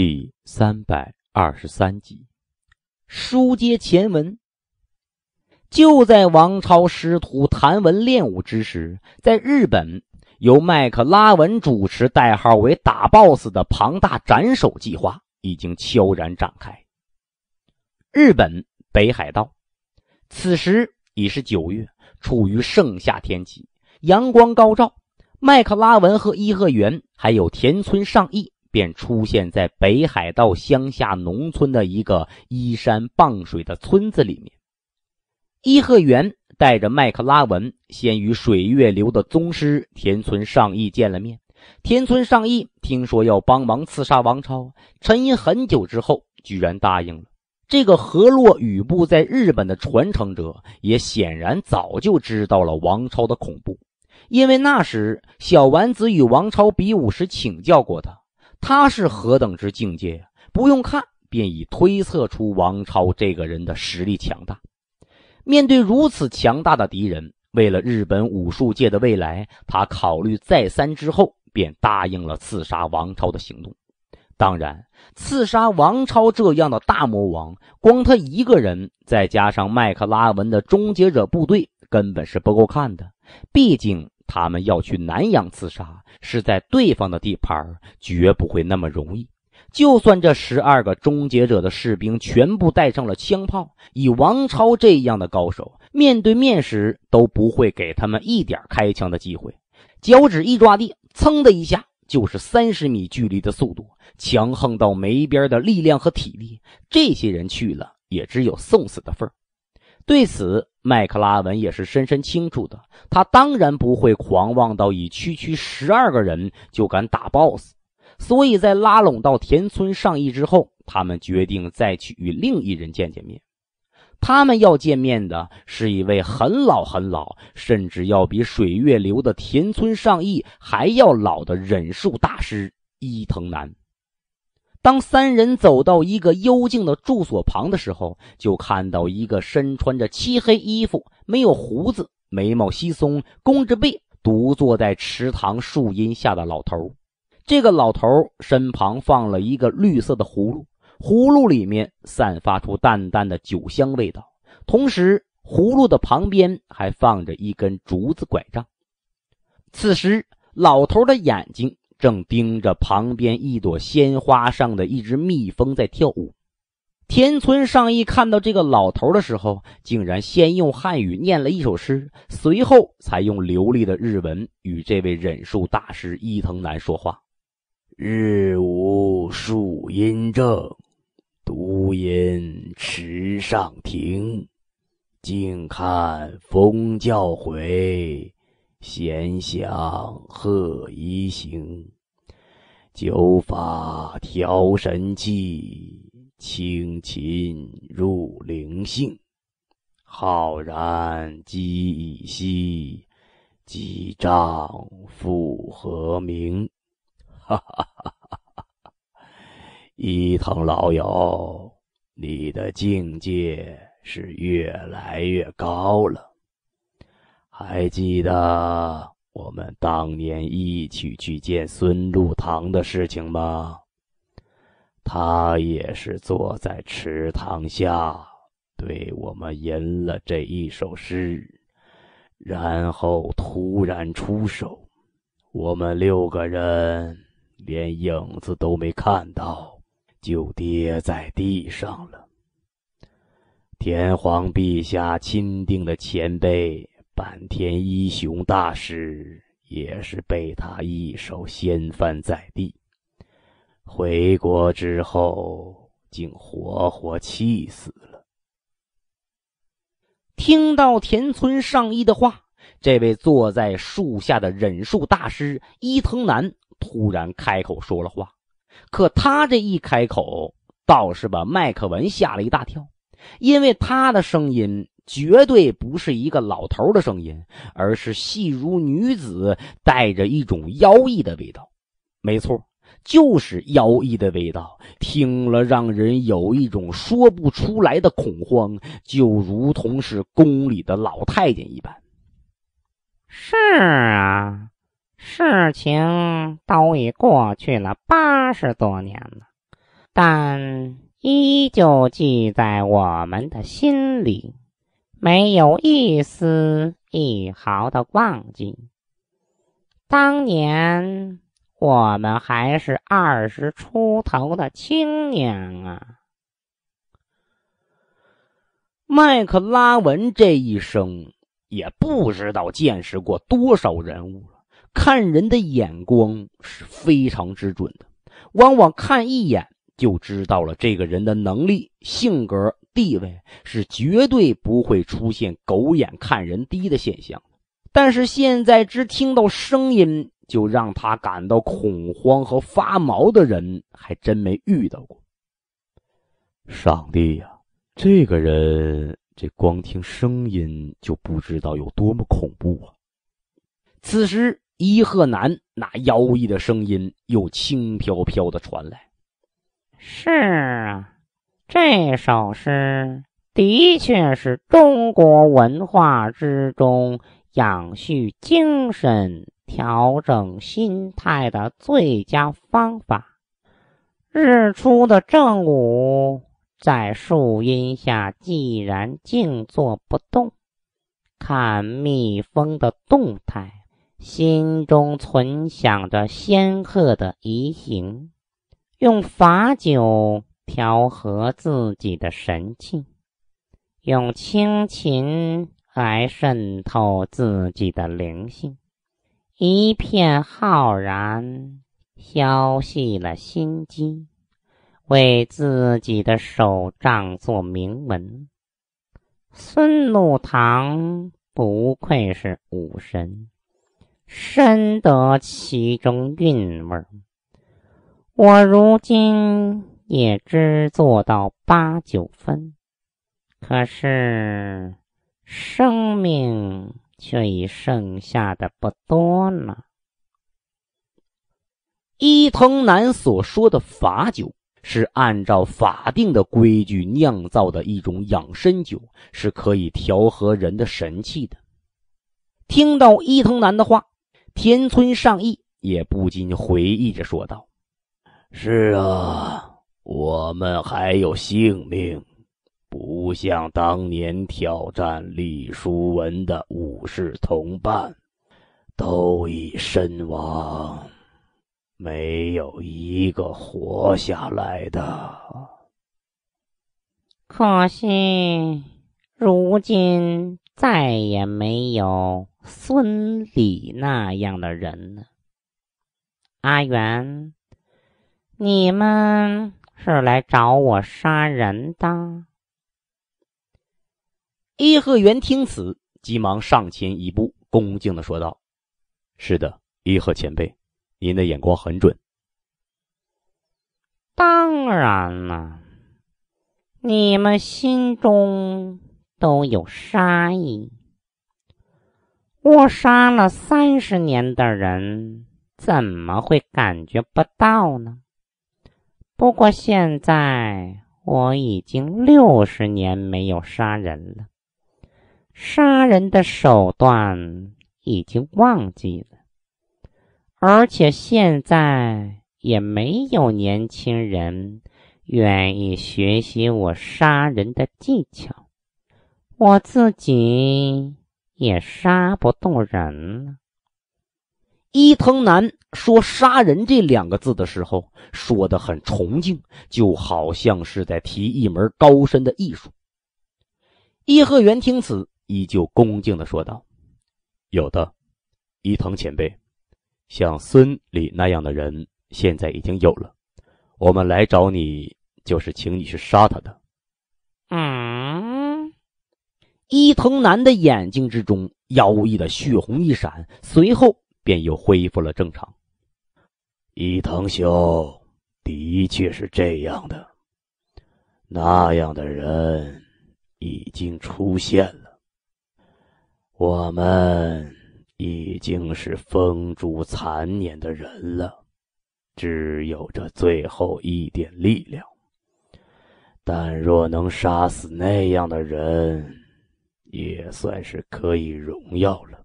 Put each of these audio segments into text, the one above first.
第三百二十三集，书接前文。就在王超师徒谈文练武之时，在日本由麦克拉文主持、代号为“打 BOSS” 的庞大斩首计划已经悄然展开。日本北海道，此时已是九月，处于盛夏天气，阳光高照。麦克拉文和伊贺园，还有田村尚义。便出现在北海道乡下农村的一个依山傍水的村子里面。伊贺元带着麦克拉文先与水月流的宗师田村尚义见了面。田村尚义听说要帮忙刺杀王超，沉吟很久之后，居然答应了。这个河洛雨部在日本的传承者也显然早就知道了王超的恐怖，因为那时小丸子与王超比武时请教过他。他是何等之境界呀！不用看，便已推测出王超这个人的实力强大。面对如此强大的敌人，为了日本武术界的未来，他考虑再三之后，便答应了刺杀王超的行动。当然，刺杀王超这样的大魔王，光他一个人，再加上麦克拉文的终结者部队，根本是不够看的。毕竟，他们要去南阳刺杀，是在对方的地盘，绝不会那么容易。就算这十二个终结者的士兵全部带上了枪炮，以王超这样的高手，面对面时都不会给他们一点开枪的机会。脚趾一抓地，噌的一下就是三十米距离的速度，强横到没边的力量和体力，这些人去了也只有送死的份儿。对此，麦克拉文也是深深清楚的。他当然不会狂妄到以区区十二个人就敢打 BOSS，所以在拉拢到田村上义之后，他们决定再去与另一人见见面。他们要见面的是一位很老很老，甚至要比水月流的田村上义还要老的忍术大师伊藤南。当三人走到一个幽静的住所旁的时候，就看到一个身穿着漆黑衣服、没有胡子、眉毛稀松、弓着背独坐在池塘树荫下的老头。这个老头身旁放了一个绿色的葫芦，葫芦里面散发出淡淡的酒香味道，同时葫芦的旁边还放着一根竹子拐杖。此时，老头的眼睛。正盯着旁边一朵鲜花上的一只蜜蜂在跳舞。田村上一看到这个老头的时候，竟然先用汉语念了一首诗，随后才用流利的日文与这位忍术大师伊藤南说话：“日无树阴正，独吟池上亭。静看风叫回。”闲想鹤一行，酒法调神气，清琴入灵性，浩然激已息，击杖复何明？哈哈哈哈哈！伊藤老友，你的境界是越来越高了。还记得我们当年一起去见孙禄堂的事情吗？他也是坐在池塘下，对我们吟了这一首诗，然后突然出手，我们六个人连影子都没看到，就跌在地上了。天皇陛下钦定的前辈。坂田一雄大师也是被他一手掀翻在地，回国之后竟活活气死了。听到田村上一的话，这位坐在树下的忍术大师伊藤男突然开口说了话，可他这一开口倒是把麦克文吓了一大跳，因为他的声音。绝对不是一个老头的声音，而是细如女子，带着一种妖异的味道。没错，就是妖异的味道，听了让人有一种说不出来的恐慌，就如同是宫里的老太监一般。是啊，事情都已过去了八十多年了，但依旧记在我们的心里。没有一丝一毫的忘记，当年我们还是二十出头的青年啊。麦克拉文这一生也不知道见识过多少人物，看人的眼光是非常之准的，往往看一眼就知道了这个人的能力、性格。地位是绝对不会出现狗眼看人低的现象，但是现在只听到声音就让他感到恐慌和发毛的人，还真没遇到过。上帝呀，这个人，这光听声音就不知道有多么恐怖啊！此时，伊贺南那妖异的声音又轻飘飘的传来：“是啊。”这首诗的确是中国文化之中养蓄精神、调整心态的最佳方法。日出的正午，在树荫下，既然静坐不动，看蜜蜂的动态，心中存想着仙鹤的移形，用罚酒。调和自己的神气，用清琴来渗透自己的灵性，一片浩然，消息了心机，为自己的手杖做铭文。孙禄堂不愧是武神，深得其中韵味儿。我如今。也只做到八九分，可是生命却已剩下的不多了。伊藤南所说的“法酒”是按照法定的规矩酿造的一种养生酒，是可以调和人的神气的。听到伊藤南的话，田村上义也不禁回忆着说道：“是啊。”我们还有性命，不像当年挑战李书文的武士同伴，都已身亡，没有一个活下来的。可惜，如今再也没有孙李那样的人了。阿元，你们。是来找我杀人的。伊贺园听此，急忙上前一步，恭敬的说道：“是的，伊贺前辈，您的眼光很准。”“当然了，你们心中都有杀意，我杀了三十年的人，怎么会感觉不到呢？”不过现在我已经六十年没有杀人了，杀人的手段已经忘记了，而且现在也没有年轻人愿意学习我杀人的技巧，我自己也杀不动人了。伊藤男说“杀人”这两个字的时候，说的很崇敬，就好像是在提一门高深的艺术。伊贺园听此，依旧恭敬的说道：“有的，伊藤前辈，像孙里那样的人，现在已经有了。我们来找你，就是请你去杀他的。”嗯，伊藤男的眼睛之中妖异的血红一闪，随后。便又恢复了正常。伊藤修的确是这样的。那样的人已经出现了。我们已经是风烛残年的人了，只有这最后一点力量。但若能杀死那样的人，也算是可以荣耀了。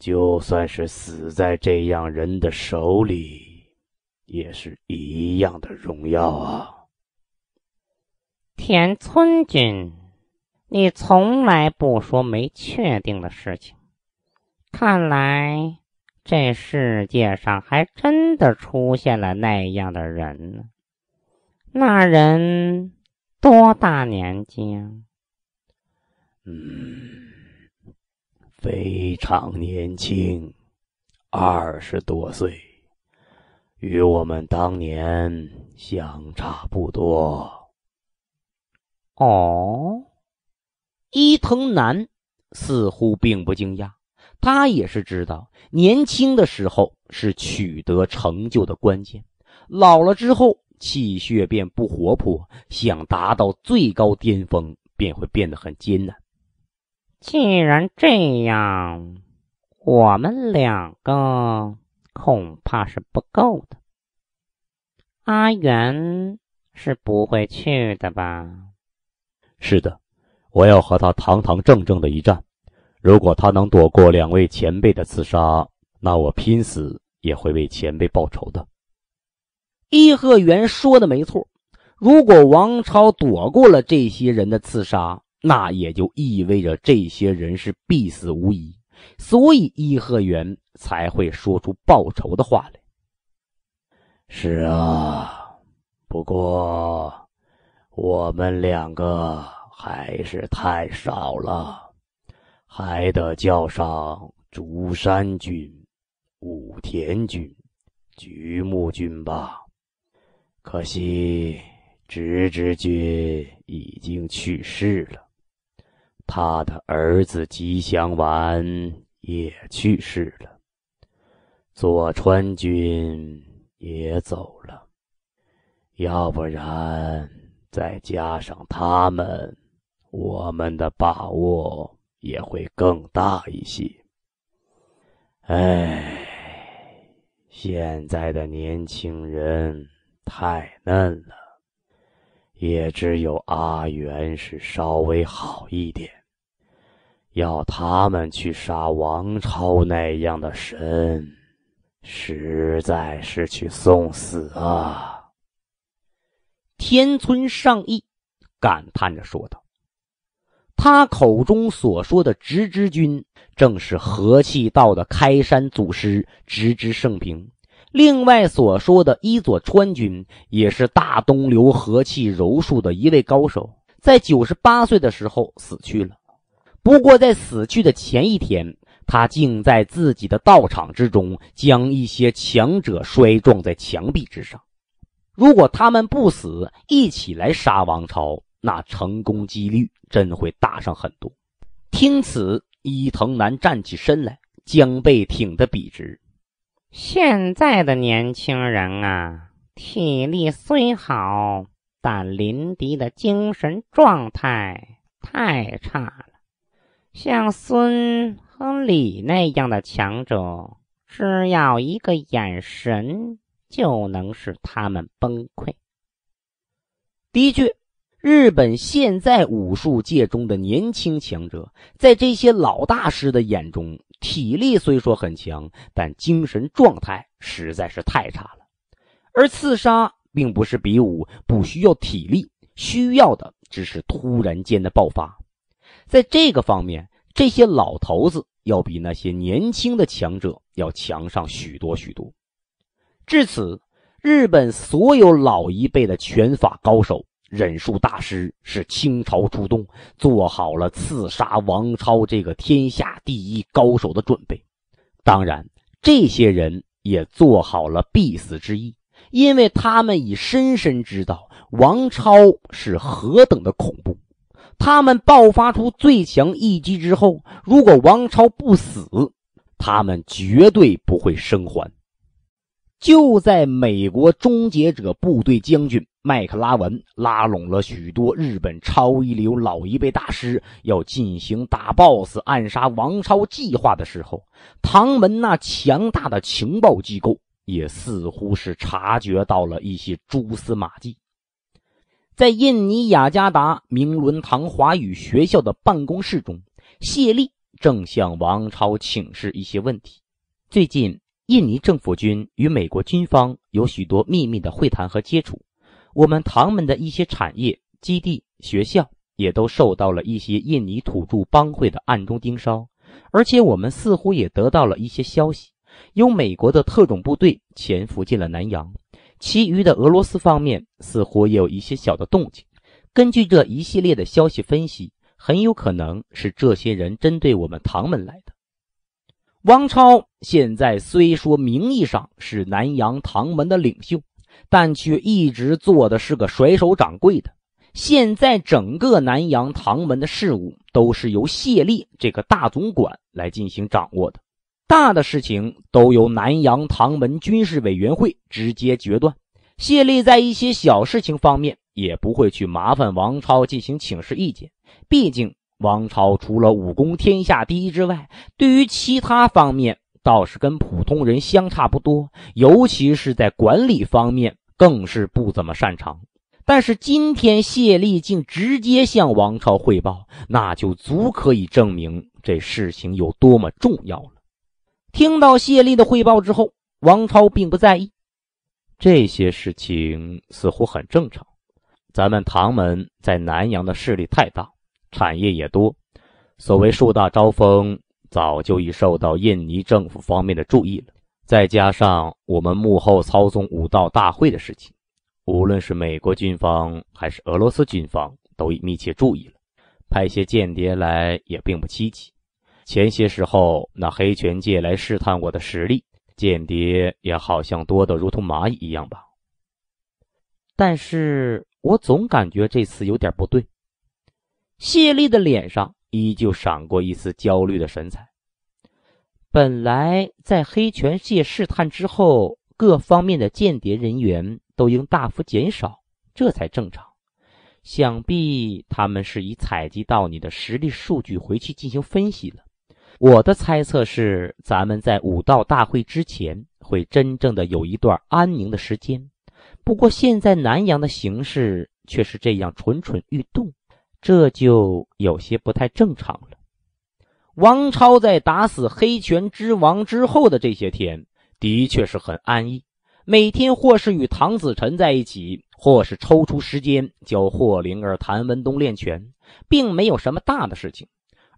就算是死在这样人的手里，也是一样的荣耀啊，田村君，你从来不说没确定的事情。看来这世界上还真的出现了那样的人呢。那人多大年纪？啊？嗯。非常年轻，二十多岁，与我们当年相差不多。哦，伊藤男似乎并不惊讶，他也是知道，年轻的时候是取得成就的关键，老了之后气血便不活泼，想达到最高巅峰便会变得很艰难。既然这样，我们两个恐怕是不够的。阿元是不会去的吧？是的，我要和他堂堂正正的一战。如果他能躲过两位前辈的刺杀，那我拼死也会为前辈报仇的。颐和元说的没错，如果王超躲过了这些人的刺杀。那也就意味着这些人是必死无疑，所以伊贺园才会说出报仇的话来。是啊，不过我们两个还是太少了，还得叫上竹山君、武田君、橘木君吧。可惜直之君已经去世了。他的儿子吉祥丸也去世了，佐川君也走了，要不然再加上他们，我们的把握也会更大一些。哎，现在的年轻人太嫩了，也只有阿元是稍微好一点。要他们去杀王超那样的神，实在是去送死啊！天村尚义感叹着说道。他口中所说的直之君，正是和气道的开山祖师直之盛平。另外所说的伊佐川君，也是大东流和气柔术的一位高手，在九十八岁的时候死去了。不过，在死去的前一天，他竟在自己的道场之中，将一些强者摔撞在墙壁之上。如果他们不死，一起来杀王超，那成功几率真会大上很多。听此，伊藤南站起身来，将背挺得笔直。现在的年轻人啊，体力虽好，但临敌的精神状态太差。像孙和李那样的强者，只要一个眼神就能使他们崩溃。的确，日本现在武术界中的年轻强者，在这些老大师的眼中，体力虽说很强，但精神状态实在是太差了。而刺杀并不是比武，不需要体力，需要的只是突然间的爆发。在这个方面，这些老头子要比那些年轻的强者要强上许多许多。至此，日本所有老一辈的拳法高手、忍术大师是倾巢出动，做好了刺杀王超这个天下第一高手的准备。当然，这些人也做好了必死之意，因为他们已深深知道王超是何等的恐怖。他们爆发出最强一击之后，如果王超不死，他们绝对不会生还。就在美国终结者部队将军麦克拉文拉拢了许多日本超一流老一辈大师，要进行打 BOSS 暗杀王超计划的时候，唐门那强大的情报机构也似乎是察觉到了一些蛛丝马迹。在印尼雅加达明伦堂华语学校的办公室中，谢丽正向王超请示一些问题。最近，印尼政府军与美国军方有许多秘密的会谈和接触。我们唐门的一些产业基地、学校也都受到了一些印尼土著帮会的暗中盯梢，而且我们似乎也得到了一些消息，有美国的特种部队潜伏进了南洋。其余的俄罗斯方面似乎也有一些小的动静。根据这一系列的消息分析，很有可能是这些人针对我们唐门来的。王超现在虽说名义上是南洋唐门的领袖，但却一直做的是个甩手掌柜的。现在整个南洋唐门的事务都是由谢烈这个大总管来进行掌握的。大的事情都由南洋唐门军事委员会直接决断。谢立在一些小事情方面也不会去麻烦王超进行请示意见，毕竟王超除了武功天下第一之外，对于其他方面倒是跟普通人相差不多，尤其是在管理方面更是不怎么擅长。但是今天谢立竟直接向王超汇报，那就足可以证明这事情有多么重要了。听到谢丽的汇报之后，王超并不在意，这些事情似乎很正常。咱们唐门在南洋的势力太大，产业也多，所谓树大招风，早就已受到印尼政府方面的注意了。再加上我们幕后操纵武道大会的事情，无论是美国军方还是俄罗斯军方都已密切注意了，派些间谍来也并不稀奇。前些时候，那黑拳界来试探我的实力，间谍也好像多得如同蚂蚁一样吧。但是我总感觉这次有点不对。谢丽的脸上依旧闪过一丝焦虑的神采。本来在黑拳界试探之后，各方面的间谍人员都应大幅减少，这才正常。想必他们是以采集到你的实力数据回去进行分析了。我的猜测是，咱们在武道大会之前会真正的有一段安宁的时间。不过现在南阳的形势却是这样蠢蠢欲动，这就有些不太正常了。王超在打死黑拳之王之后的这些天，的确是很安逸，每天或是与唐子晨在一起，或是抽出时间教霍灵儿、谭文东练拳，并没有什么大的事情。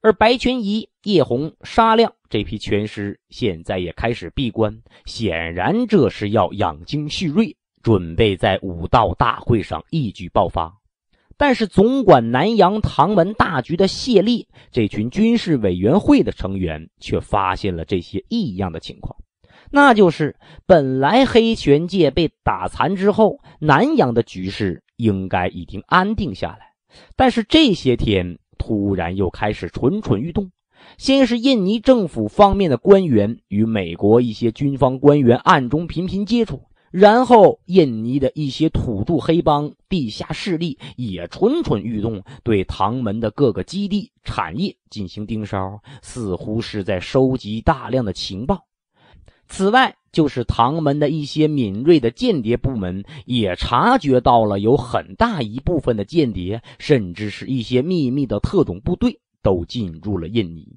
而白泉仪、叶红、沙亮这批拳师现在也开始闭关，显然这是要养精蓄锐，准备在武道大会上一举爆发。但是，总管南阳唐门大局的谢立，这群军事委员会的成员却发现了这些异样的情况，那就是本来黑玄界被打残之后，南阳的局势应该已经安定下来，但是这些天。突然又开始蠢蠢欲动，先是印尼政府方面的官员与美国一些军方官员暗中频频接触，然后印尼的一些土著黑帮地下势力也蠢蠢欲动，对唐门的各个基地产业进行盯梢，似乎是在收集大量的情报。此外，就是唐门的一些敏锐的间谍部门也察觉到了，有很大一部分的间谍，甚至是一些秘密的特种部队都进入了印尼。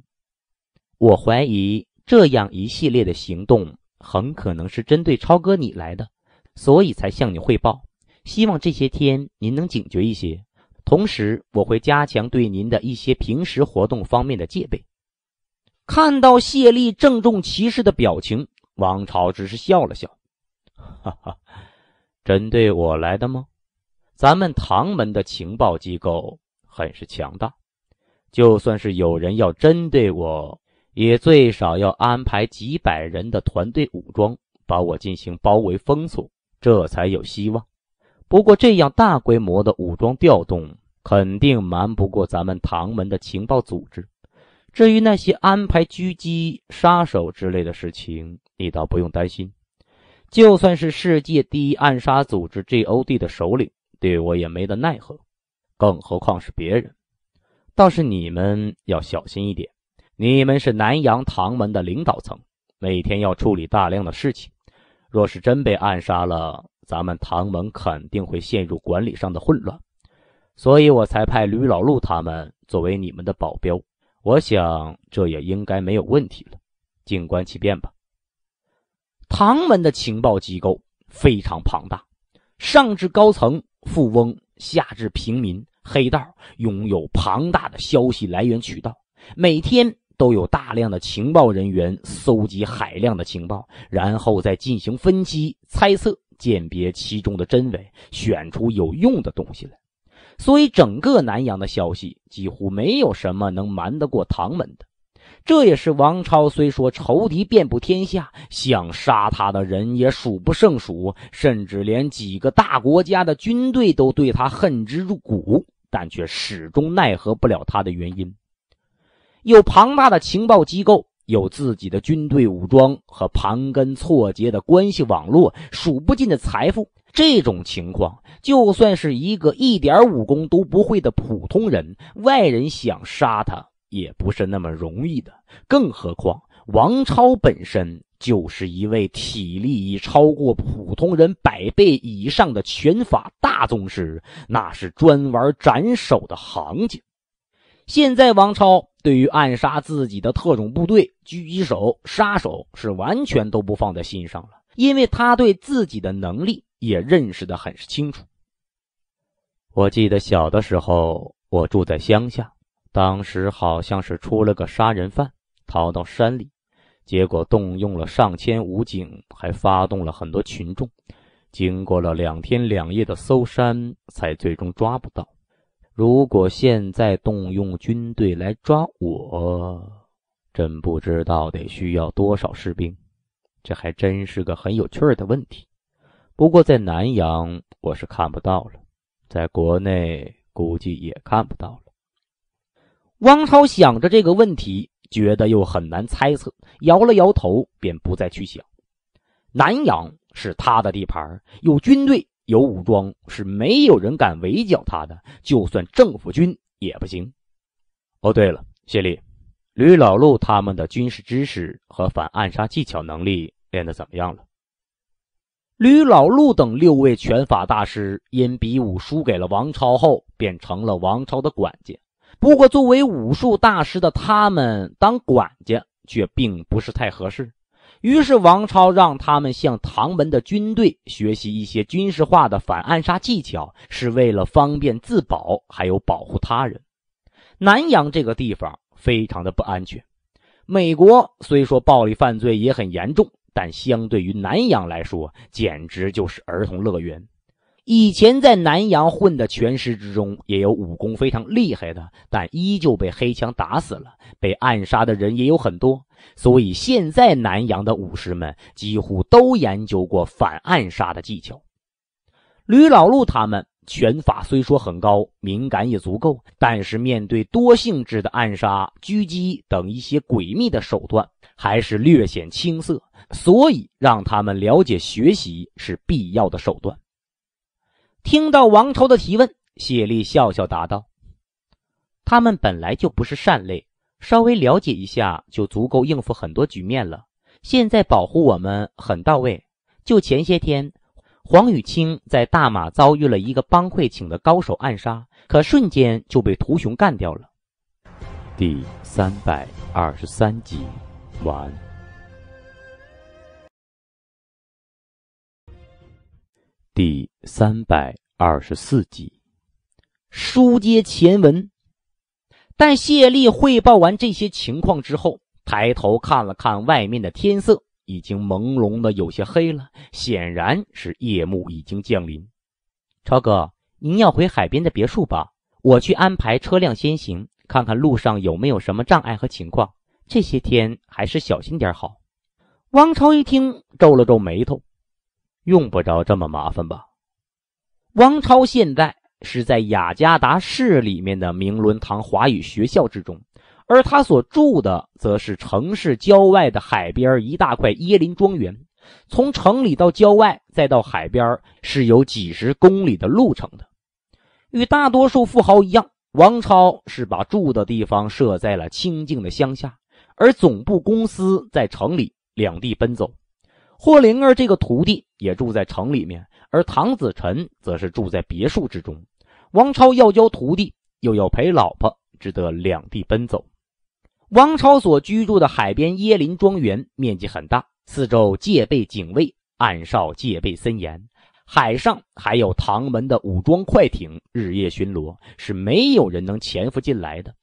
我怀疑这样一系列的行动很可能是针对超哥你来的，所以才向你汇报。希望这些天您能警觉一些，同时我会加强对您的一些平时活动方面的戒备。看到谢丽郑重其事的表情。王朝只是笑了笑，“哈哈，针对我来的吗？咱们唐门的情报机构很是强大，就算是有人要针对我，也最少要安排几百人的团队武装，把我进行包围封锁，这才有希望。不过这样大规模的武装调动，肯定瞒不过咱们唐门的情报组织。至于那些安排狙击杀手之类的事情。”你倒不用担心，就算是世界第一暗杀组织 g o d 的首领，对我也没得奈何，更何况是别人。倒是你们要小心一点，你们是南阳唐门的领导层，每天要处理大量的事情，若是真被暗杀了，咱们唐门肯定会陷入管理上的混乱。所以我才派吕老陆他们作为你们的保镖，我想这也应该没有问题了。静观其变吧。唐门的情报机构非常庞大，上至高层富翁，下至平民、黑道，拥有庞大的消息来源渠道。每天都有大量的情报人员搜集海量的情报，然后再进行分析、猜测、鉴别其中的真伪，选出有用的东西来。所以，整个南阳的消息几乎没有什么能瞒得过唐门的。这也是王超虽说仇敌遍布天下，想杀他的人也数不胜数，甚至连几个大国家的军队都对他恨之入骨，但却始终奈何不了他的原因。有庞大的情报机构，有自己的军队武装和盘根错节的关系网络，数不尽的财富。这种情况，就算是一个一点武功都不会的普通人，外人想杀他。也不是那么容易的，更何况王超本身就是一位体力已超过普通人百倍以上的拳法大宗师，那是专玩斩首的行家。现在王超对于暗杀自己的特种部队狙击手杀手是完全都不放在心上了，因为他对自己的能力也认识的很是清楚。我记得小的时候，我住在乡下。当时好像是出了个杀人犯，逃到山里，结果动用了上千武警，还发动了很多群众，经过了两天两夜的搜山，才最终抓不到。如果现在动用军队来抓我，真不知道得需要多少士兵。这还真是个很有趣儿的问题。不过在南阳我是看不到了，在国内估计也看不到了。王超想着这个问题，觉得又很难猜测，摇了摇头，便不再去想。南阳是他的地盘，有军队，有武装，是没有人敢围剿他的，就算政府军也不行。哦，对了，谢丽，吕老陆他们的军事知识和反暗杀技巧能力练得怎么样了？吕老陆等六位拳法大师因比武输给了王超后，便成了王超的管家。不过，作为武术大师的他们当管家却并不是太合适。于是，王超让他们向唐门的军队学习一些军事化的反暗杀技巧，是为了方便自保，还有保护他人。南阳这个地方非常的不安全。美国虽说暴力犯罪也很严重，但相对于南阳来说，简直就是儿童乐园。以前在南阳混的拳师之中，也有武功非常厉害的，但依旧被黑枪打死了。被暗杀的人也有很多，所以现在南阳的武士们几乎都研究过反暗杀的技巧。吕老陆他们拳法虽说很高，敏感也足够，但是面对多性质的暗杀、狙击等一些诡秘的手段，还是略显青涩，所以让他们了解学习是必要的手段。听到王超的提问，谢丽笑笑答道：“他们本来就不是善类，稍微了解一下就足够应付很多局面了。现在保护我们很到位。就前些天，黄雨清在大马遭遇了一个帮会请的高手暗杀，可瞬间就被屠熊干掉了。”第三百二十三集完。第三百二十四集，书接前文。待谢丽汇报完这些情况之后，抬头看了看外面的天色，已经朦胧的有些黑了，显然是夜幕已经降临。超哥，您要回海边的别墅吧？我去安排车辆先行，看看路上有没有什么障碍和情况。这些天还是小心点好。王朝一听，皱了皱眉头。用不着这么麻烦吧？王超现在是在雅加达市里面的明伦堂华语学校之中，而他所住的则是城市郊外的海边一大块椰林庄园。从城里到郊外，再到海边，是有几十公里的路程的。与大多数富豪一样，王超是把住的地方设在了清静的乡下，而总部公司在城里两地奔走。霍灵儿这个徒弟也住在城里面，而唐子辰则是住在别墅之中。王超要教徒弟，又要陪老婆，只得两地奔走。王超所居住的海边椰林庄园面积很大，四周戒备警卫暗哨戒备森严，海上还有唐门的武装快艇日夜巡逻，是没有人能潜伏进来的。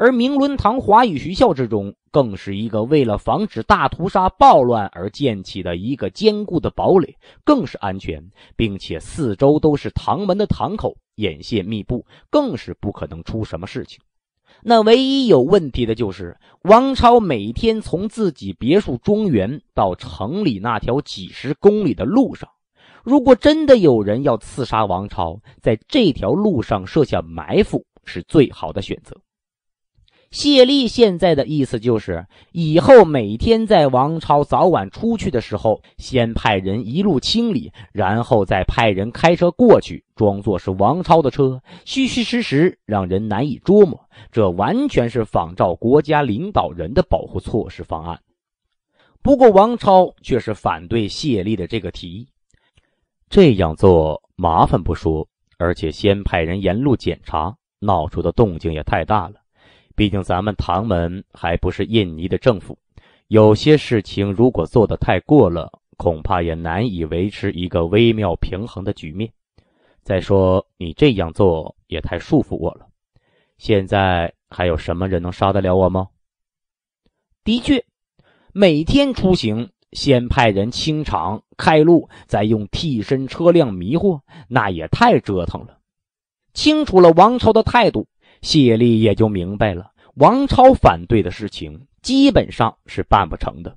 而明伦堂华语学校之中，更是一个为了防止大屠杀暴乱而建起的一个坚固的堡垒，更是安全，并且四周都是堂门的堂口，眼线密布，更是不可能出什么事情。那唯一有问题的就是王超每天从自己别墅庄园到城里那条几十公里的路上，如果真的有人要刺杀王超，在这条路上设下埋伏是最好的选择。谢丽现在的意思就是，以后每天在王超早晚出去的时候，先派人一路清理，然后再派人开车过去，装作是王超的车，虚虚实实，让人难以捉摸。这完全是仿照国家领导人的保护措施方案。不过，王超却是反对谢丽的这个提议，这样做麻烦不说，而且先派人沿路检查，闹出的动静也太大了。毕竟咱们唐门还不是印尼的政府，有些事情如果做得太过了，恐怕也难以维持一个微妙平衡的局面。再说你这样做也太束缚我了。现在还有什么人能杀得了我吗？的确，每天出行先派人清场开路，再用替身车辆迷惑，那也太折腾了。清楚了王朝的态度。谢丽也就明白了，王超反对的事情基本上是办不成的。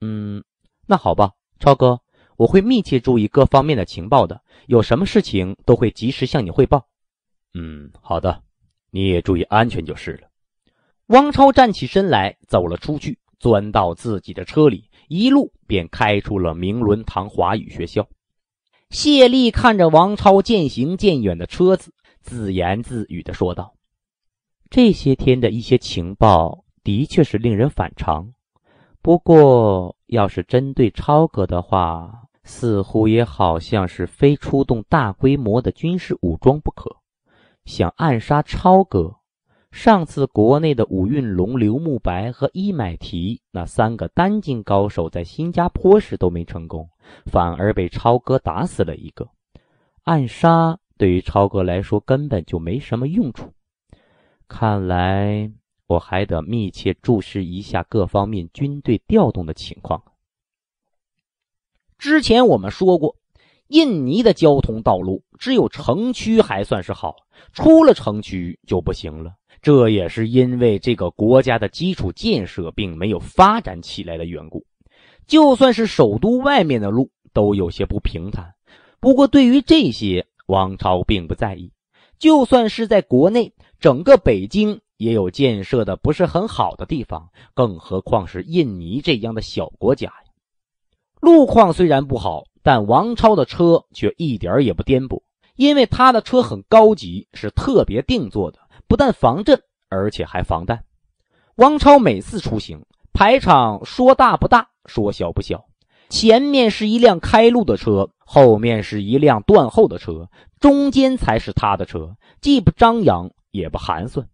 嗯，那好吧，超哥，我会密切注意各方面的情报的，有什么事情都会及时向你汇报。嗯，好的，你也注意安全就是了。王超站起身来，走了出去，钻到自己的车里，一路便开出了明伦堂华语学校。谢丽看着王超渐行渐远的车子。自言自语的说道：“这些天的一些情报的确是令人反常，不过要是针对超哥的话，似乎也好像是非出动大规模的军事武装不可。想暗杀超哥，上次国内的武运龙、刘慕白和伊买提那三个单精高手在新加坡时都没成功，反而被超哥打死了一个。暗杀。”对于超哥来说，根本就没什么用处。看来我还得密切注视一下各方面军队调动的情况。之前我们说过，印尼的交通道路只有城区还算是好，出了城区就不行了。这也是因为这个国家的基础建设并没有发展起来的缘故。就算是首都外面的路都有些不平坦。不过对于这些，王超并不在意，就算是在国内，整个北京也有建设的不是很好的地方，更何况是印尼这样的小国家呀？路况虽然不好，但王超的车却一点也不颠簸，因为他的车很高级，是特别定做的，不但防震，而且还防弹。王超每次出行，排场说大不大，说小不小。前面是一辆开路的车，后面是一辆断后的车，中间才是他的车，既不张扬也不寒酸。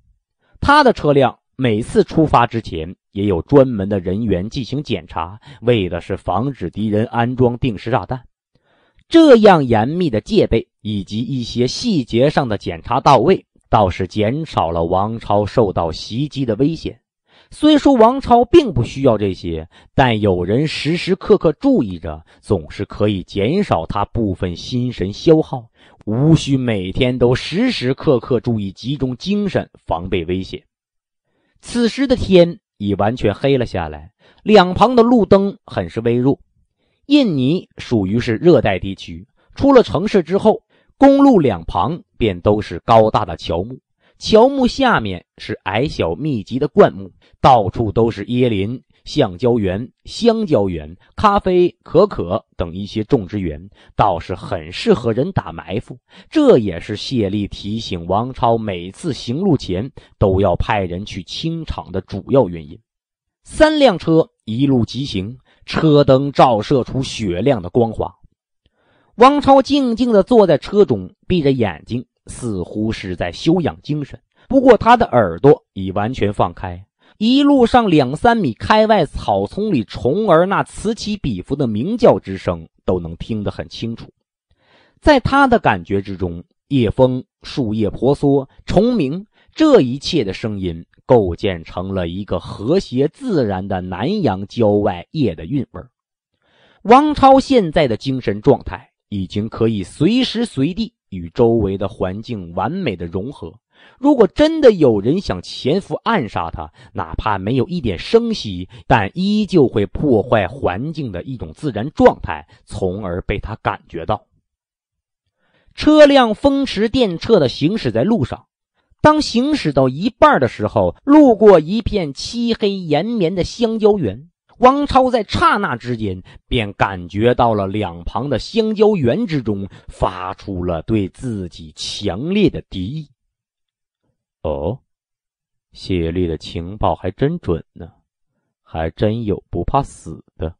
他的车辆每次出发之前，也有专门的人员进行检查，为的是防止敌人安装定时炸弹。这样严密的戒备以及一些细节上的检查到位，倒是减少了王超受到袭击的危险。虽说王超并不需要这些，但有人时时刻刻注意着，总是可以减少他部分心神消耗，无需每天都时时刻刻注意、集中精神防备危险。此时的天已完全黑了下来，两旁的路灯很是微弱。印尼属于是热带地区，出了城市之后，公路两旁便都是高大的乔木。乔木下面是矮小密集的灌木，到处都是椰林、橡胶园、香蕉园、咖啡、可可等一些种植园，倒是很适合人打埋伏。这也是谢丽提醒王超每次行路前都要派人去清场的主要原因。三辆车一路疾行，车灯照射出雪亮的光华。王超静静地坐在车中，闭着眼睛。似乎是在修养精神，不过他的耳朵已完全放开，一路上两三米开外草丛里虫儿那此起彼伏的鸣叫之声都能听得很清楚。在他的感觉之中，夜风、树叶婆娑、虫鸣，这一切的声音构建成了一个和谐自然的南阳郊外夜的韵味王超现在的精神状态已经可以随时随地。与周围的环境完美的融合。如果真的有人想潜伏暗杀他，哪怕没有一点声息，但依旧会破坏环境的一种自然状态，从而被他感觉到。车辆风驰电掣的行驶在路上，当行驶到一半的时候，路过一片漆黑延绵的香蕉园。王超在刹那之间便感觉到了两旁的香蕉园之中发出了对自己强烈的敌意。哦，谢丽的情报还真准呢，还真有不怕死的。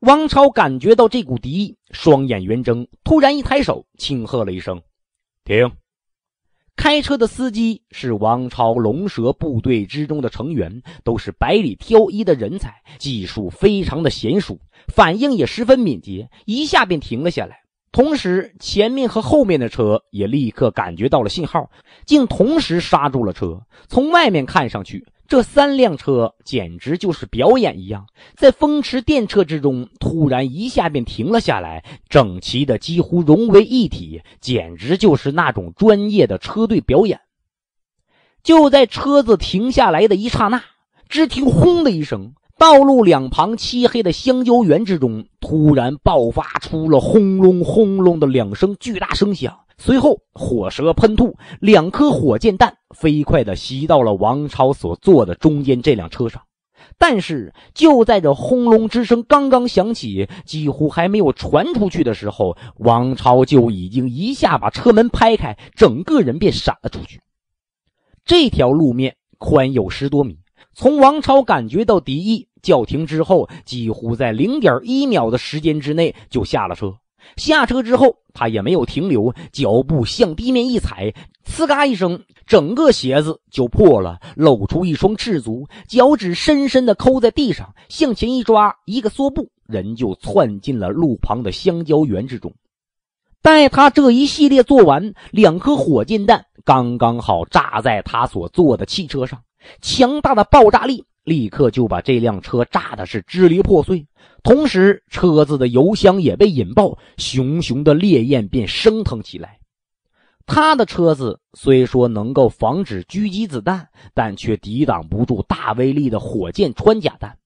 王超感觉到这股敌意，双眼圆睁，突然一抬手，轻喝了一声：“停！”开车的司机是王朝龙蛇部队之中的成员，都是百里挑一的人才，技术非常的娴熟，反应也十分敏捷，一下便停了下来。同时，前面和后面的车也立刻感觉到了信号，竟同时刹住了车。从外面看上去。这三辆车简直就是表演一样，在风驰电掣之中，突然一下便停了下来，整齐的几乎融为一体，简直就是那种专业的车队表演。就在车子停下来的一刹那，只听“轰”的一声，道路两旁漆黑的香蕉园之中，突然爆发出了“轰隆轰隆”的两声巨大声响。随后，火舌喷吐，两颗火箭弹飞快的袭到了王超所坐的中间这辆车上。但是，就在这轰隆之声刚刚响起，几乎还没有传出去的时候，王超就已经一下把车门拍开，整个人便闪了出去。这条路面宽有十多米，从王超感觉到敌意叫停之后，几乎在零点一秒的时间之内就下了车。下车之后，他也没有停留，脚步向地面一踩，呲嘎一声，整个鞋子就破了，露出一双赤足，脚趾深深的抠在地上，向前一抓，一个缩步，人就窜进了路旁的香蕉园之中。待他这一系列做完，两颗火箭弹刚刚好炸在他所坐的汽车上，强大的爆炸力。立刻就把这辆车炸的是支离破碎，同时车子的油箱也被引爆，熊熊的烈焰便升腾起来。他的车子虽说能够防止狙击子弹，但却抵挡不住大威力的火箭穿甲弹。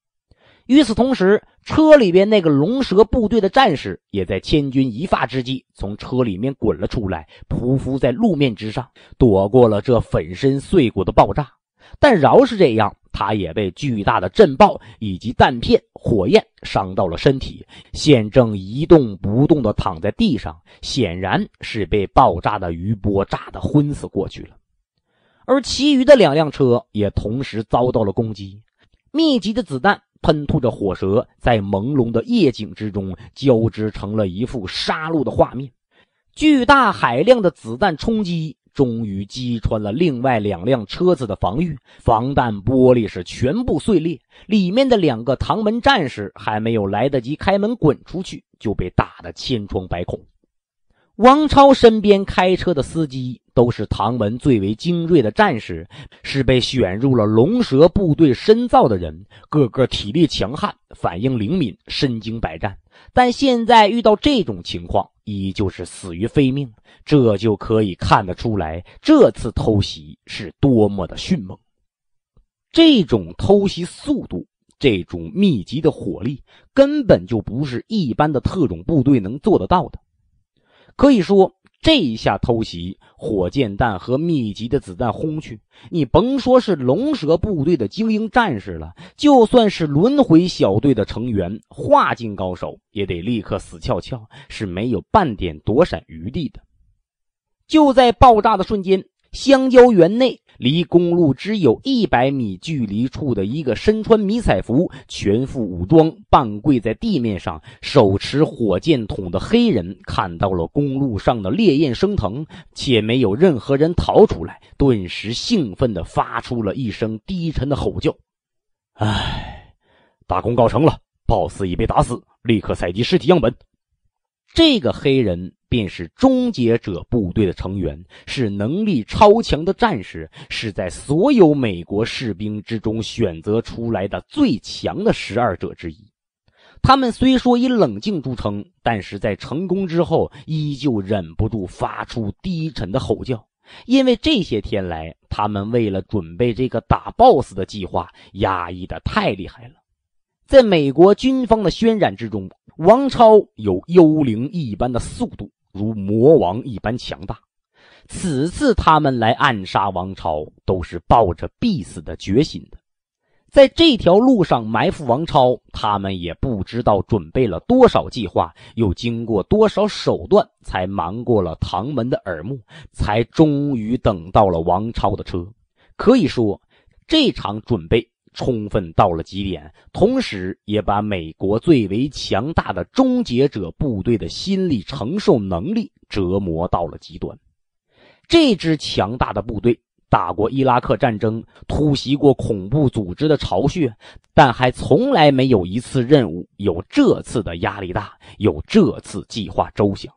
与此同时，车里边那个龙蛇部队的战士也在千钧一发之际从车里面滚了出来，匍匐在路面之上，躲过了这粉身碎骨的爆炸。但饶是这样，他也被巨大的震爆以及弹片、火焰伤到了身体，现正一动不动地躺在地上，显然是被爆炸的余波炸得昏死过去了。而其余的两辆车也同时遭到了攻击，密集的子弹喷吐着火舌，在朦胧的夜景之中交织成了一幅杀戮的画面，巨大海量的子弹冲击。终于击穿了另外两辆车子的防御，防弹玻璃是全部碎裂，里面的两个唐门战士还没有来得及开门滚出去，就被打得千疮百孔。王超身边开车的司机都是唐门最为精锐的战士，是被选入了龙蛇部队深造的人，个个体力强悍，反应灵敏，身经百战，但现在遇到这种情况。依旧是死于非命，这就可以看得出来，这次偷袭是多么的迅猛。这种偷袭速度，这种密集的火力，根本就不是一般的特种部队能做得到的。可以说，这一下偷袭。火箭弹和密集的子弹轰去，你甭说是龙蛇部队的精英战士了，就算是轮回小队的成员，化境高手也得立刻死翘翘，是没有半点躲闪余地的。就在爆炸的瞬间。香蕉园内，离公路只有一百米距离处的一个身穿迷彩服、全副武装、半跪在地面上、手持火箭筒的黑人，看到了公路上的烈焰升腾，且没有任何人逃出来，顿时兴奋的发出了一声低沉的吼叫：“哎，大功告成了！boss 已被打死，立刻采集尸体样本。”这个黑人。便是终结者部队的成员，是能力超强的战士，是在所有美国士兵之中选择出来的最强的十二者之一。他们虽说以冷静著称，但是在成功之后依旧忍不住发出低沉的吼叫，因为这些天来，他们为了准备这个打 BOSS 的计划，压抑的太厉害了。在美国军方的渲染之中，王超有幽灵一般的速度。如魔王一般强大，此次他们来暗杀王超，都是抱着必死的决心的。在这条路上埋伏王超，他们也不知道准备了多少计划，又经过多少手段，才瞒过了唐门的耳目，才终于等到了王超的车。可以说，这场准备。充分到了极点，同时也把美国最为强大的终结者部队的心理承受能力折磨到了极端。这支强大的部队打过伊拉克战争，突袭过恐怖组织的巢穴，但还从来没有一次任务有这次的压力大，有这次计划周详。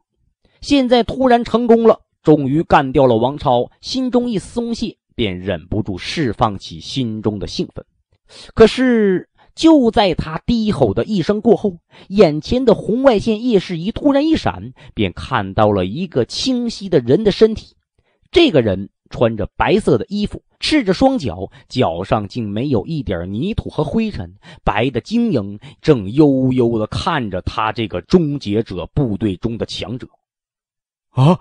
现在突然成功了，终于干掉了王超，心中一松懈，便忍不住释放起心中的兴奋。可是，就在他低吼的一声过后，眼前的红外线夜视仪突然一闪，便看到了一个清晰的人的身体。这个人穿着白色的衣服，赤着双脚，脚上竟没有一点泥土和灰尘，白的晶莹，正悠悠的看着他这个终结者部队中的强者。啊！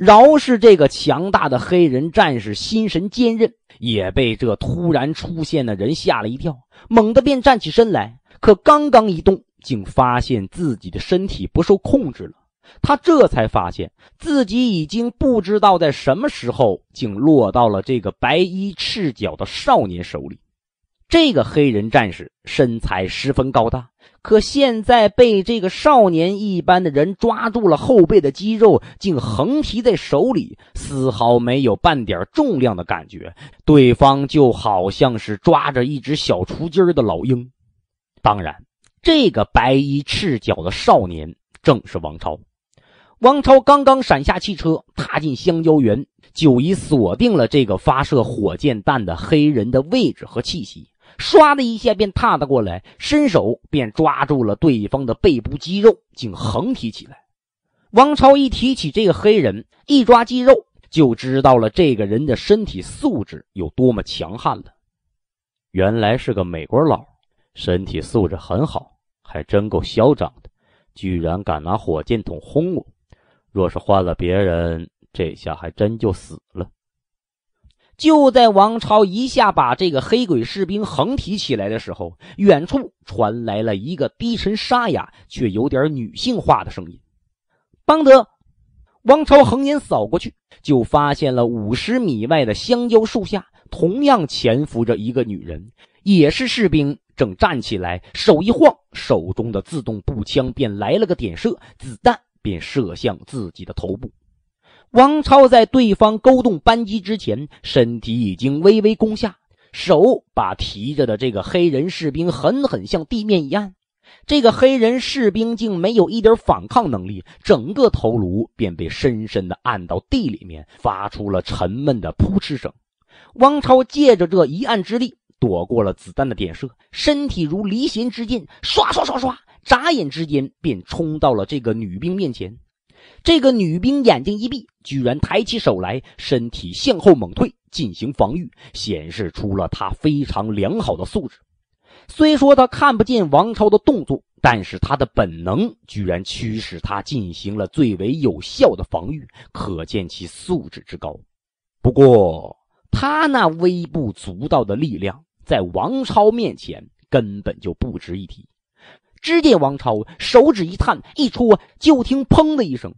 饶是这个强大的黑人战士心神坚韧，也被这突然出现的人吓了一跳，猛地便站起身来。可刚刚一动，竟发现自己的身体不受控制了。他这才发现自己已经不知道在什么时候，竟落到了这个白衣赤脚的少年手里。这个黑人战士身材十分高大，可现在被这个少年一般的人抓住了后背的肌肉，竟横提在手里，丝毫没有半点重量的感觉。对方就好像是抓着一只小雏鸡的老鹰。当然，这个白衣赤脚的少年正是王超。王超刚刚闪下汽车，踏进香蕉园，就已锁定了这个发射火箭弹的黑人的位置和气息。唰的一下便踏了过来，伸手便抓住了对方的背部肌肉，竟横提起来。王超一提起这个黑人，一抓肌肉，就知道了这个人的身体素质有多么强悍了。原来是个美国佬，身体素质很好，还真够嚣张的，居然敢拿火箭筒轰我！若是换了别人，这下还真就死了。就在王超一下把这个黑鬼士兵横提起来的时候，远处传来了一个低沉沙哑却有点女性化的声音：“邦德。”王超横眼扫过去，就发现了五十米外的香蕉树下同样潜伏着一个女人，也是士兵，正站起来，手一晃，手中的自动步枪便来了个点射，子弹便射向自己的头部。王超在对方勾动扳机之前，身体已经微微弓下，手把提着的这个黑人士兵狠狠向地面一按，这个黑人士兵竟没有一点反抗能力，整个头颅便被深深的按到地里面，发出了沉闷的扑哧声。王超借着这一按之力，躲过了子弹的点射，身体如离弦之箭，刷唰唰唰，眨眼之间便冲到了这个女兵面前。这个女兵眼睛一闭，居然抬起手来，身体向后猛退，进行防御，显示出了她非常良好的素质。虽说她看不见王超的动作，但是她的本能居然驱使她进行了最为有效的防御，可见其素质之高。不过，她那微不足道的力量在王超面前根本就不值一提。只见王超手指一探一戳，就听“砰”的一声，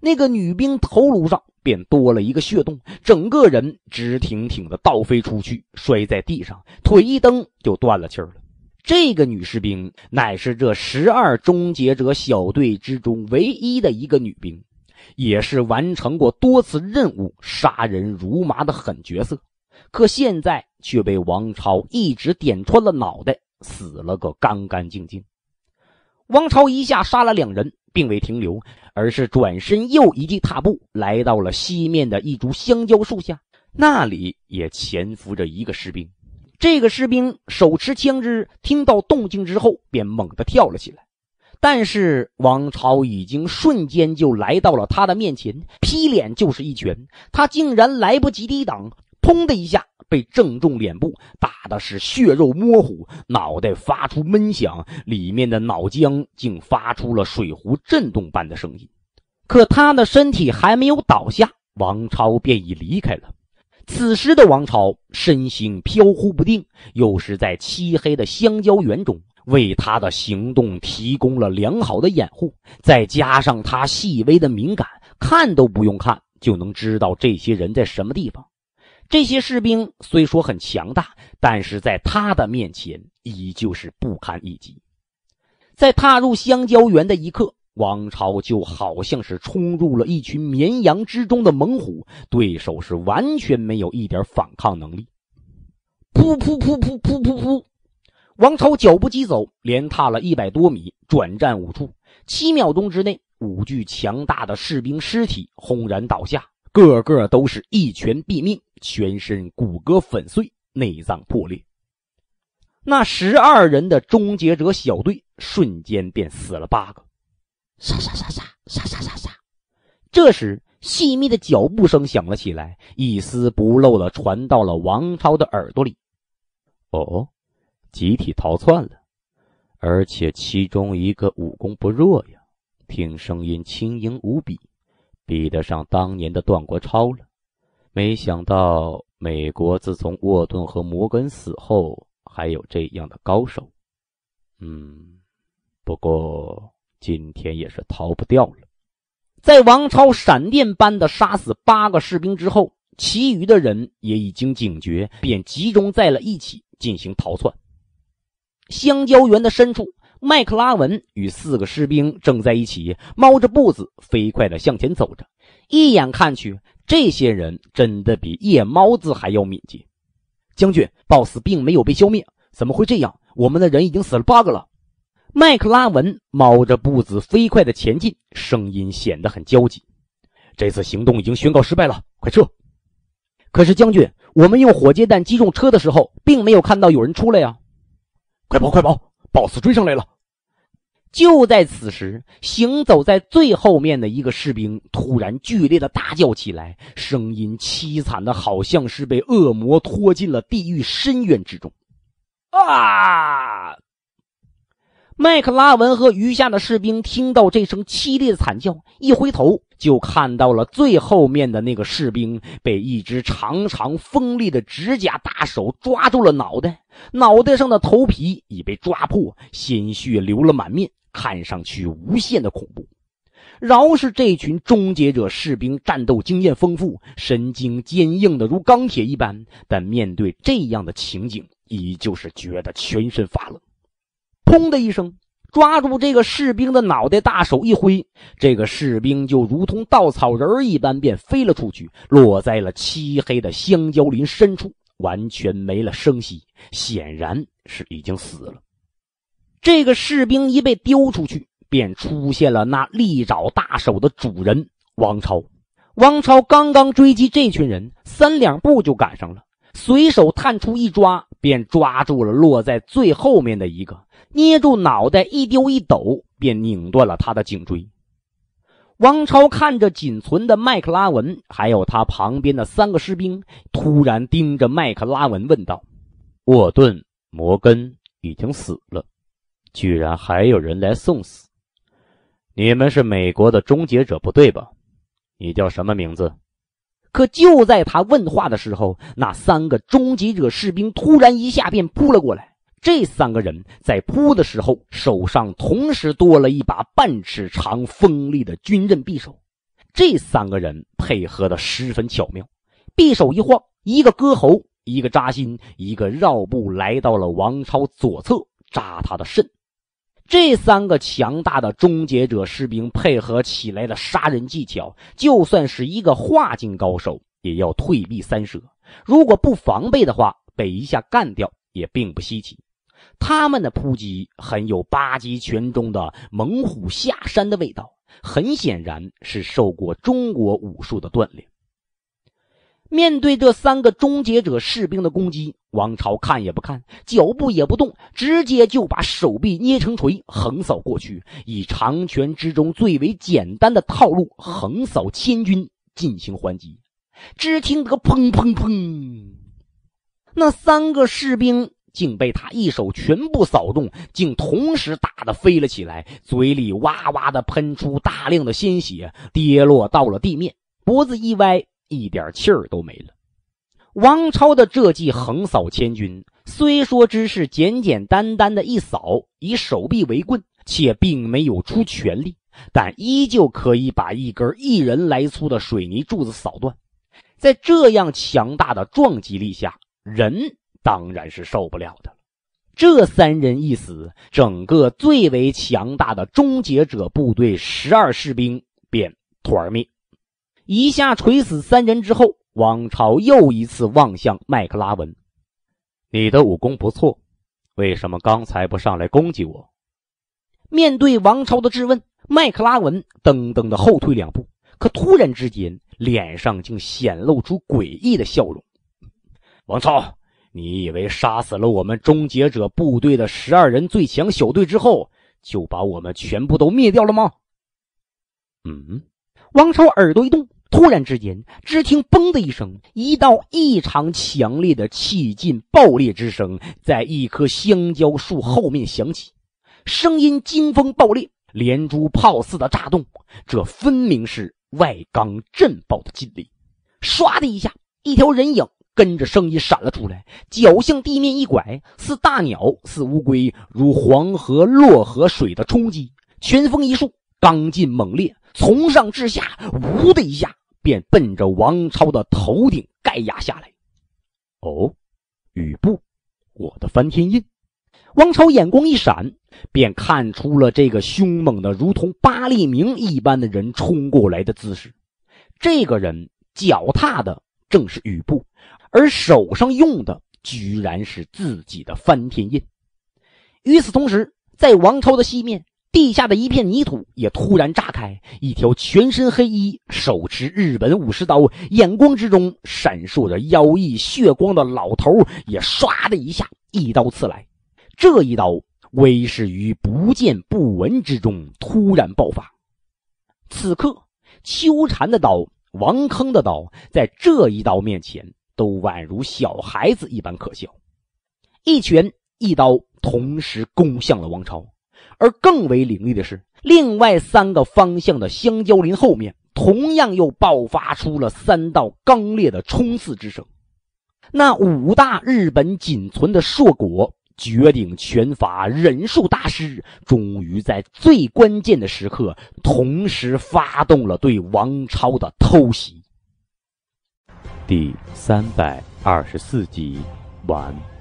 那个女兵头颅上便多了一个血洞，整个人直挺挺的倒飞出去，摔在地上，腿一蹬就断了气儿了。这个女士兵乃是这十二终结者小队之中唯一的一个女兵，也是完成过多次任务、杀人如麻的狠角色，可现在却被王超一直点穿了脑袋，死了个干干净净。王朝一下杀了两人，并未停留，而是转身又一记踏步，来到了西面的一株香蕉树下。那里也潜伏着一个士兵。这个士兵手持枪支，听到动静之后便猛地跳了起来。但是王朝已经瞬间就来到了他的面前，劈脸就是一拳。他竟然来不及抵挡，砰的一下。被正中脸部，打的是血肉模糊，脑袋发出闷响，里面的脑浆竟发出了水壶震动般的声音。可他的身体还没有倒下，王超便已离开了。此时的王朝身形飘忽不定，又是在漆黑的香蕉园中，为他的行动提供了良好的掩护。再加上他细微的敏感，看都不用看，就能知道这些人在什么地方。这些士兵虽说很强大，但是在他的面前依旧是不堪一击。在踏入香蕉园的一刻，王朝就好像是冲入了一群绵羊之中的猛虎，对手是完全没有一点反抗能力。噗噗噗噗噗噗噗，王朝脚步疾走，连踏了一百多米，转战五处，七秒钟之内，五具强大的士兵尸体轰然倒下，个个都是一拳毙命。全身骨骼粉碎，内脏破裂。那十二人的终结者小队瞬间便死了八个。杀杀杀杀杀杀杀杀！这时，细密的脚步声响了起来，一丝不漏的传到了王超的耳朵里。哦，集体逃窜了，而且其中一个武功不弱呀，听声音轻盈无比，比得上当年的段国超了。没想到美国自从沃顿和摩根死后，还有这样的高手。嗯，不过今天也是逃不掉了。在王超闪电般的杀死八个士兵之后，其余的人也已经警觉，便集中在了一起进行逃窜。香蕉园的深处，麦克拉文与四个士兵正在一起猫着步子，飞快地向前走着。一眼看去。这些人真的比夜猫子还要敏捷。将军，BOSS 并没有被消灭，怎么会这样？我们的人已经死了八个了。麦克拉文猫着步子飞快的前进，声音显得很焦急。这次行动已经宣告失败了，快撤！可是将军，我们用火箭弹击中车的时候，并没有看到有人出来呀！快跑，快跑！BOSS 追上来了。就在此时，行走在最后面的一个士兵突然剧烈的大叫起来，声音凄惨的，好像是被恶魔拖进了地狱深渊之中。啊！麦克拉文和余下的士兵听到这声凄厉的惨叫，一回头就看到了最后面的那个士兵被一只长长锋利的指甲大手抓住了脑袋，脑袋上的头皮已被抓破，鲜血流了满面，看上去无限的恐怖。饶是这群终结者士兵战斗经验丰富，神经坚硬的如钢铁一般，但面对这样的情景，依旧是觉得全身发冷。砰的一声，抓住这个士兵的脑袋，大手一挥，这个士兵就如同稻草人一般，便飞了出去，落在了漆黑的香蕉林深处，完全没了声息，显然是已经死了。这个士兵一被丢出去，便出现了那利爪大手的主人王超。王超刚刚追击这群人，三两步就赶上了，随手探出一抓。便抓住了落在最后面的一个，捏住脑袋一丢一抖，便拧断了他的颈椎。王朝看着仅存的麦克拉文，还有他旁边的三个士兵，突然盯着麦克拉文问道：“沃顿·摩根已经死了，居然还有人来送死？你们是美国的终结者部队吧？你叫什么名字？”可就在他问话的时候，那三个终结者士兵突然一下便扑了过来。这三个人在扑的时候，手上同时多了一把半尺长锋利的军刃匕首。这三个人配合的十分巧妙，匕首一晃，一个割喉，一个扎心，一个绕步来到了王超左侧，扎他的肾。这三个强大的终结者士兵配合起来的杀人技巧，就算是一个化境高手，也要退避三舍。如果不防备的话，被一下干掉也并不稀奇。他们的扑击很有八极拳中的猛虎下山的味道，很显然是受过中国武术的锻炼。面对这三个终结者士兵的攻击，王朝看也不看，脚步也不动，直接就把手臂捏成锤，横扫过去，以长拳之中最为简单的套路，横扫千军进行还击。只听得砰砰砰，那三个士兵竟被他一手全部扫中，竟同时打的飞了起来，嘴里哇哇的喷出大量的鲜血，跌落到了地面，脖子一歪。一点气儿都没了。王超的这记横扫千军，虽说只是简简单单的一扫，以手臂为棍，且并没有出全力，但依旧可以把一根一人来粗的水泥柱子扫断。在这样强大的撞击力下，人当然是受不了的。这三人一死，整个最为强大的终结者部队十二士兵便团灭。一下锤死三人之后，王超又一次望向麦克拉文：“你的武功不错，为什么刚才不上来攻击我？”面对王超的质问，麦克拉文噔噔的后退两步，可突然之间，脸上竟显露出诡异的笑容：“王超，你以为杀死了我们终结者部队的十二人最强小队之后，就把我们全部都灭掉了吗？”嗯，王超耳朵一动。突然之间，只听“嘣”的一声，一道异常强烈的气劲爆裂之声，在一棵香蕉树后面响起，声音惊风爆裂，连珠炮似的炸动。这分明是外刚震爆的劲力。唰的一下，一条人影跟着声音闪了出来，脚向地面一拐，似大鸟，似乌龟，如黄河洛河水的冲击，拳锋一竖，刚劲猛烈。从上至下，呜的一下，便奔着王超的头顶盖压下来。哦，吕布，我的翻天印！王超眼光一闪，便看出了这个凶猛的如同八力明一般的人冲过来的姿势。这个人脚踏的正是吕布，而手上用的居然是自己的翻天印。与此同时，在王超的西面。地下的一片泥土也突然炸开，一条全身黑衣、手持日本武士刀、眼光之中闪烁着妖异血光的老头也唰的一下，一刀刺来。这一刀威势于不见不闻之中突然爆发。此刻，秋蝉的刀、王坑的刀，在这一刀面前都宛如小孩子一般可笑。一拳、一刀同时攻向了王超。而更为凌厉的是，另外三个方向的香蕉林后面，同样又爆发出了三道刚烈的冲刺之声。那五大日本仅存的硕果——绝顶拳法、忍术大师，终于在最关键的时刻，同时发动了对王超的偷袭。第三百二十四集，完。